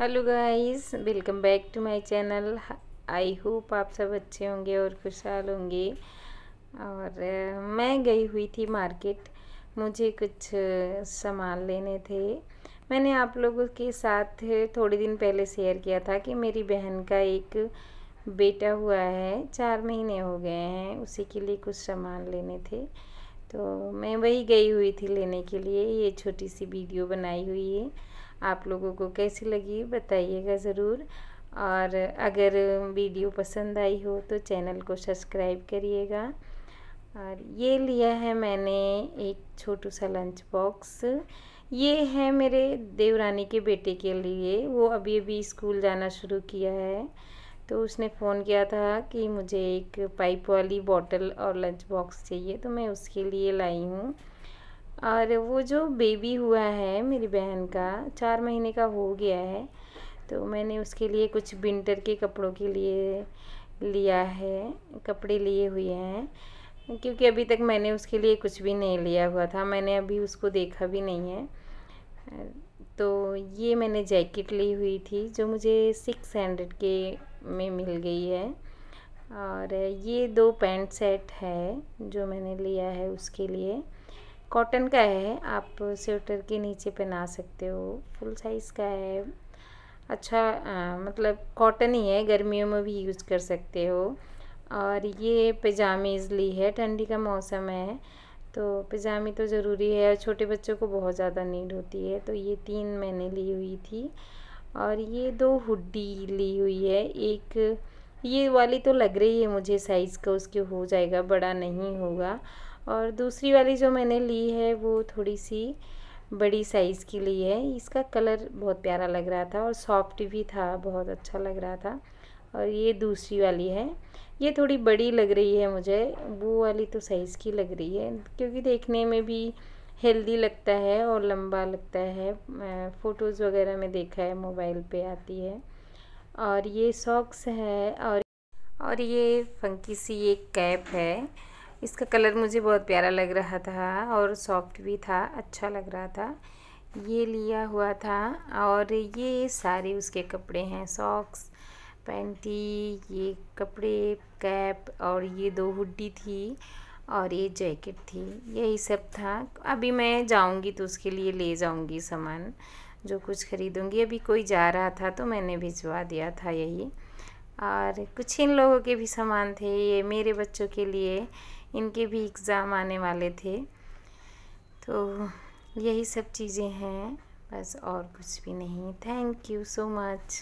hello guys welcome back to my channel I hope आप सब अच्छे होंगे और खुशहाल होंगे और मैं गई हुई थी मार्केट मुझे कुछ सामान लेने थे मैंने आप लोगों के साथ थोड़े दिन पहले शेयर किया था कि मेरी बहन का एक बेटा हुआ है चार महीने हो गए हैं उसी के लिए कुछ सामान लेने थे तो मैं वही गई हुई थी लेने के लिए ये छोटी सी वीडियो बनाई हुई है आप लोगों को कैसी लगी बताइएगा ज़रूर और अगर वीडियो पसंद आई हो तो चैनल को सब्सक्राइब करिएगा और ये लिया है मैंने एक छोटू सा लंच बॉक्स ये है मेरे देवरानी के बेटे के लिए वो अभी अभी स्कूल जाना शुरू किया है तो उसने फ़ोन किया था कि मुझे एक पाइप वाली बॉटल और लंच बॉक्स चाहिए तो मैं उसके लिए लाई हूँ और वो जो बेबी हुआ है मेरी बहन का चार महीने का हो गया है तो मैंने उसके लिए कुछ विंटर के कपड़ों के लिए लिया है कपड़े लिए हुए हैं क्योंकि अभी तक मैंने उसके लिए कुछ भी नहीं लिया हुआ था मैंने अभी उसको देखा भी नहीं है तो ये मैंने जैकेट ली हुई थी जो मुझे सिक्स हंड्रेड के में मिल गई है और ये दो पैंट सेट है जो मैंने लिया है उसके लिए कॉटन का है आप स्वेटर के नीचे पहना सकते हो फुल साइज़ का है अच्छा आ, मतलब कॉटन ही है गर्मियों में भी यूज़ कर सकते हो और ये पैजामे इजली है ठंडी का मौसम है तो पैजामे तो ज़रूरी है और छोटे बच्चों को बहुत ज़्यादा नीड होती है तो ये तीन मैंने ली हुई थी और ये दो हुडी ली हुई है एक ये वाली तो लग रही है मुझे साइज़ का उसके हो जाएगा बड़ा नहीं होगा और दूसरी वाली जो मैंने ली है वो थोड़ी सी बड़ी साइज़ की ली है इसका कलर बहुत प्यारा लग रहा था और सॉफ्ट भी था बहुत अच्छा लग रहा था और ये दूसरी वाली है ये थोड़ी बड़ी लग रही है मुझे वो वाली तो साइज़ की लग रही है क्योंकि देखने में भी हेल्दी लगता है और लंबा लगता है फ़ोटोज़ वगैरह में देखा है मोबाइल पे आती है और ये सॉक्स है और और ये फंकी सी एक कैप है इसका कलर मुझे बहुत प्यारा लग रहा था और सॉफ्ट भी था अच्छा लग रहा था ये लिया हुआ था और ये सारे उसके कपड़े हैं सॉक्स पैंटी ये कपड़े कैप और ये दो हुडी थी और ये जैकेट थी यही सब था अभी मैं जाऊंगी तो उसके लिए ले जाऊंगी सामान जो कुछ ख़रीदूंगी अभी कोई जा रहा था तो मैंने भिजवा दिया था यही और कुछ इन लोगों के भी सामान थे ये मेरे बच्चों के लिए इनके भी एग्ज़ाम आने वाले थे तो यही सब चीज़ें हैं बस और कुछ भी नहीं थैंक यू सो मच